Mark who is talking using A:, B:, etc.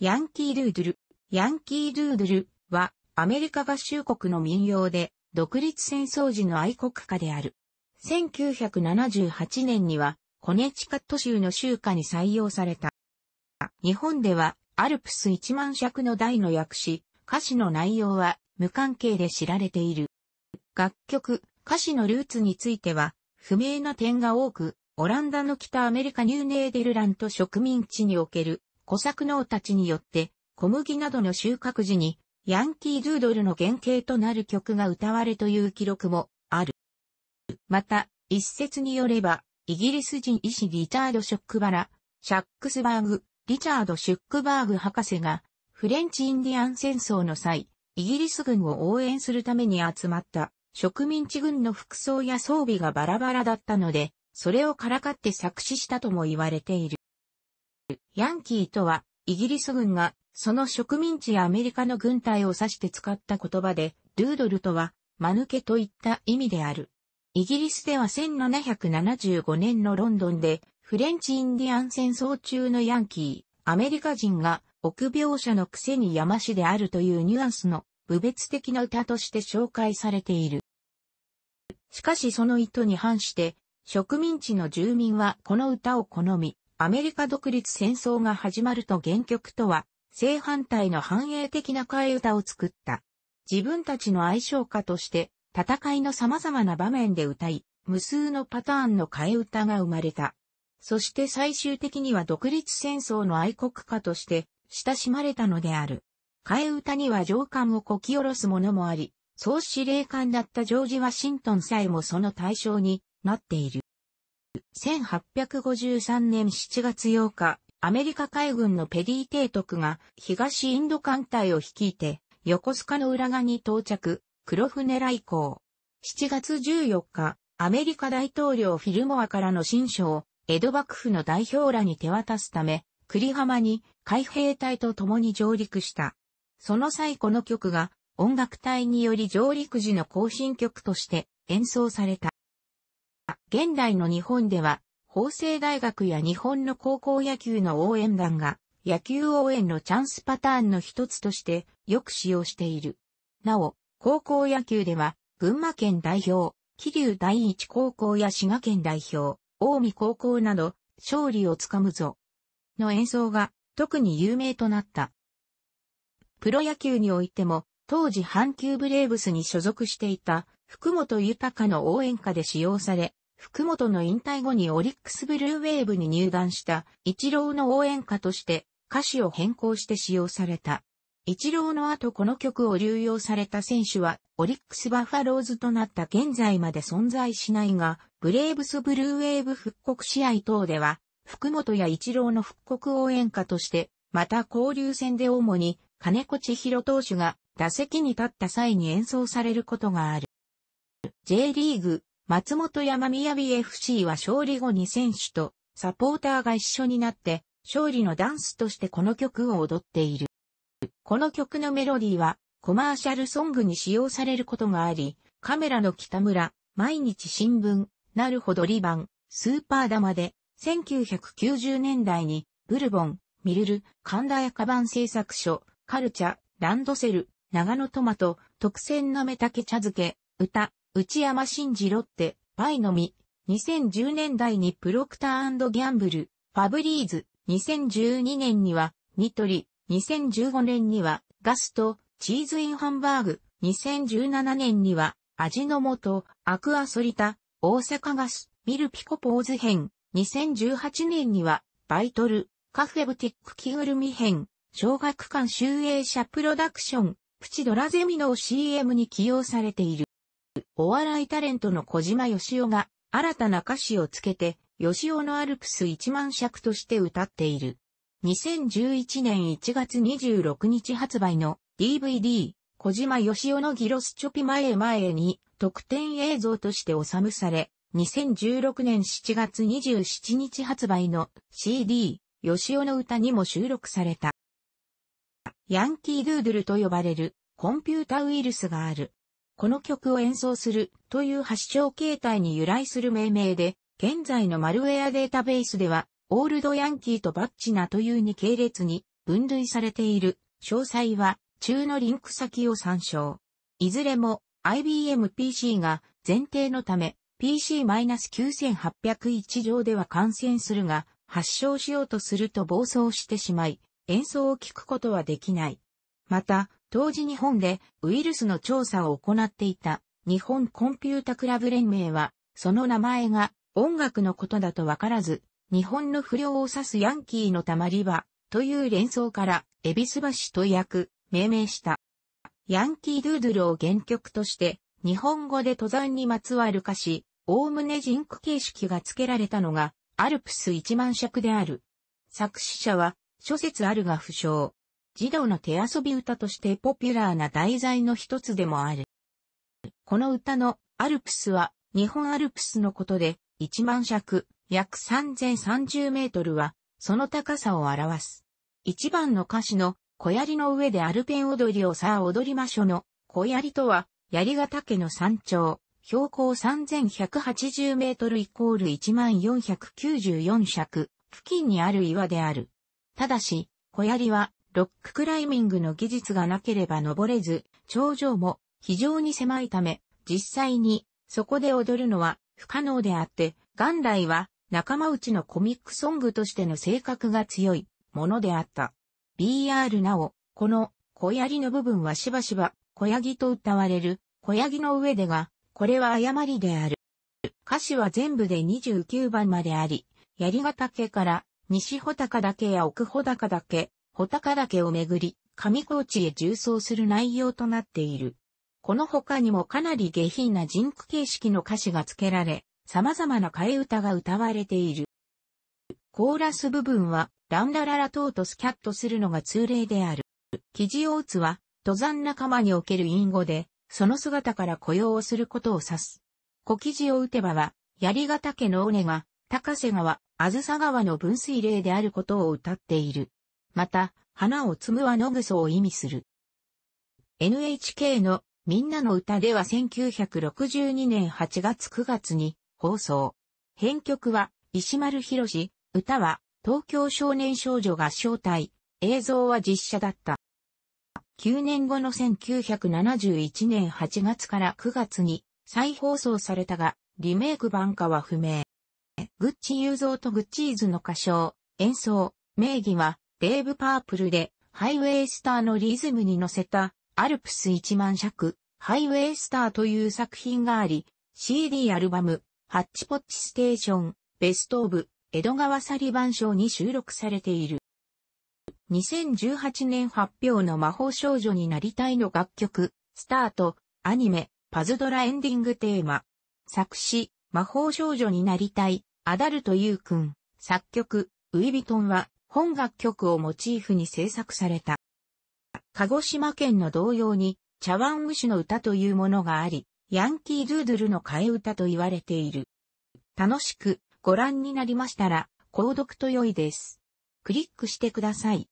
A: ヤンキードゥードゥル。ヤンキードゥードゥルはアメリカ合衆国の民謡で独立戦争時の愛国歌である。1978年にはコネチカット州の州歌に採用された。日本ではアルプス一万尺の大の訳詞、歌詞の内容は無関係で知られている。楽曲、歌詞のルーツについては不明な点が多く、オランダの北アメリカニューネーデルラント植民地における小作農たちによって、小麦などの収穫時に、ヤンキードゥードルの原型となる曲が歌われという記録もある。また、一説によれば、イギリス人医師リチャード・ショックバラ、シャックスバーグ、リチャード・シュックバーグ博士が、フレンチ・インディアン戦争の際、イギリス軍を応援するために集まった植民地軍の服装や装備がバラバラだったので、それをからかって作詞したとも言われている。ヤンキーとは、イギリス軍が、その植民地やアメリカの軍隊を指して使った言葉で、ドゥードルとは、間抜けといった意味である。イギリスでは1775年のロンドンで、フレンチインディアン戦争中のヤンキー、アメリカ人が、臆病者のくせに山師であるというニュアンスの、無別的な歌として紹介されている。しかしその意図に反して、植民地の住民はこの歌を好み、アメリカ独立戦争が始まると原曲とは、正反対の繁栄的な替え歌を作った。自分たちの愛称歌として、戦いの様々な場面で歌い、無数のパターンの替え歌が生まれた。そして最終的には独立戦争の愛国歌として親しまれたのである。替え歌には上官をこき下ろすものもあり、総司令官だったジョージ・ワシントンさえもその対象になっている。1853年7月8日、アメリカ海軍のペリー提督が東インド艦隊を率いて横須賀の裏側に到着、黒船来航。7月14日、アメリカ大統領フィルモアからの新書を江戸幕府の代表らに手渡すため、栗浜に海兵隊と共に上陸した。その際この曲が音楽隊により上陸時の行進曲として演奏された。現代の日本では、法政大学や日本の高校野球の応援団が、野球応援のチャンスパターンの一つとしてよく使用している。なお、高校野球では、群馬県代表、桐生第一高校や滋賀県代表、近江高校など、勝利をつかむぞ。の演奏が特に有名となった。プロ野球においても、当時阪急ブレーブスに所属していた福本豊の応援歌で使用され、福本の引退後にオリックスブルーウェーブに入団した一郎の応援歌として歌詞を変更して使用された。一郎の後この曲を流用された選手はオリックスバファローズとなった現在まで存在しないが、ブレーブスブルーウェーブ復刻試合等では、福本や一郎の復刻応援歌として、また交流戦で主に金子千尋投手が打席に立った際に演奏されることがある。J リーグ松本山雅 BFC は勝利後に選手とサポーターが一緒になって勝利のダンスとしてこの曲を踊っている。この曲のメロディーはコマーシャルソングに使用されることがあり、カメラの北村、毎日新聞、なるほどリバン、スーパー玉で、1990年代に、ブルボン、ミルル、神田屋カバン製作所、カルチャ、ランドセル、長野トマト、特選なめたけ茶漬け、歌、内山真二ロッテ、パイのみ、2010年代にプロクターギャンブル、ファブリーズ、2012年には、ニトリ、2015年には、ガスト、チーズインハンバーグ、2017年には、味の素、アクアソリタ、大阪ガス、ミルピコポーズ編、2018年には、バイトル、カフェブティック着ぐるみ編、小学館集英社プロダクション、プチドラゼミの CM に起用されている。お笑いタレントの小島よしおが、新たな歌詞をつけて、よしおのアルプス一万尺として歌っている。2011年1月26日発売の DVD、小島よしおのギロスチョピ前前に特典映像として収むされ、2016年7月27日発売の CD、よしおの歌にも収録された。ヤンキードゥードゥルと呼ばれるコンピュータウイルスがある。この曲を演奏するという発祥形態に由来する命名で、現在のマルウェアデータベースでは、オールドヤンキーとバッチナという2系列に分類されている。詳細は中のリンク先を参照。いずれも IBM PC が前提のため PC-9801 上では感染するが発症しようとすると暴走してしまい演奏を聞くことはできない。また当時日本でウイルスの調査を行っていた日本コンピュータクラブ連盟は、その名前が音楽のことだとわからず、日本の不良を指すヤンキーのたまり場という連想から、エビス橋と訳、命名した。ヤンキードゥードゥルを原曲として、日本語で登山にまつわる歌詞、おおむね人工形式が付けられたのが、アルプス一万尺である。作詞者は、諸説あるが不詳。児童の手遊び歌としてポピュラーな題材の一つでもある。この歌のアルプスは日本アルプスのことで1万尺約3030メートルはその高さを表す。一番の歌詞の小槍の上でアルペン踊りをさあ踊りましょの小槍とは槍ヶ岳の山頂標高3180メートルイコール1494尺付近にある岩である。ただし、小槍はロッククライミングの技術がなければ登れず、頂上も非常に狭いため、実際にそこで踊るのは不可能であって、元来は仲間内のコミックソングとしての性格が強いものであった。BR なお、この小槍の部分はしばしば小槍と歌われる小槍の上でが、これは誤りである。歌詞は全部で29番まであり、槍ヶ岳から西穂高岳や奥穂高岳、お高岳をめぐり、上高地へ重走する内容となっている。この他にもかなり下品な人句形式の歌詞が付けられ、様々な替え歌が歌われている。コーラス部分は、ランラララ等とスキャットするのが通例である。キジオーツは、登山仲間における隠語で、その姿から雇用をすることを指す。小記事を打てばは、槍ヶ岳の尾根が、高瀬川、あずさ川の分水嶺であることを歌っている。また、花を摘むは野草を意味する。NHK のみんなの歌では1962年8月9月に放送。編曲は石丸博歌は東京少年少女が招待、映像は実写だった。9年後の1971年8月から9月に再放送されたが、リメイク版化は不明。グッチ雄三とグッチーズの歌唱、演奏、名義はデーブパープルで、ハイウェイスターのリズムに乗せた、アルプス一万尺、ハイウェイスターという作品があり、CD アルバム、ハッチポッチステーション、ベストオブ、江戸川サリバン賞に収録されている。2018年発表の魔法少女になりたいの楽曲、スタート、アニメ、パズドラエンディングテーマ。作詞、魔法少女になりたい、アダルトユー君、作曲、ウィビトンは、本楽曲をモチーフに制作された。鹿児島県の同様に、茶碗蒸しの歌というものがあり、ヤンキードゥードゥルの替え歌と言われている。楽しくご覧になりましたら、購読と良いです。クリックしてください。